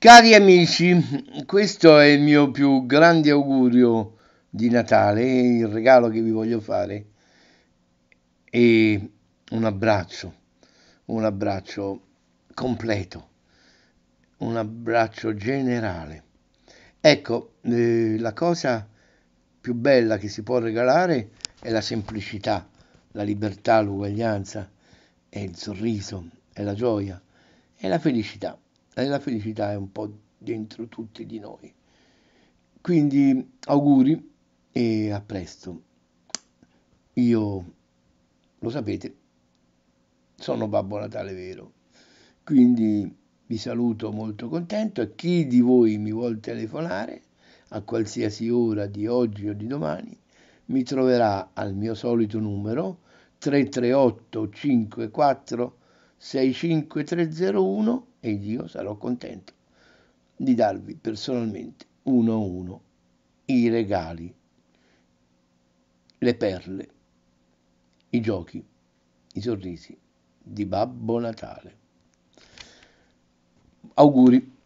Cari amici, questo è il mio più grande augurio di Natale, il regalo che vi voglio fare e un abbraccio, un abbraccio completo, un abbraccio generale. Ecco, eh, la cosa più bella che si può regalare è la semplicità, la libertà, l'uguaglianza, è il sorriso, è la gioia, è la felicità la felicità è un po' dentro tutti di noi. Quindi auguri e a presto. Io, lo sapete, sono Babbo Natale vero. Quindi vi saluto molto contento e chi di voi mi vuol telefonare a qualsiasi ora di oggi o di domani mi troverà al mio solito numero 338 54 65301 ed io sarò contento di darvi personalmente uno a uno i regali, le perle, i giochi, i sorrisi di Babbo Natale. Auguri!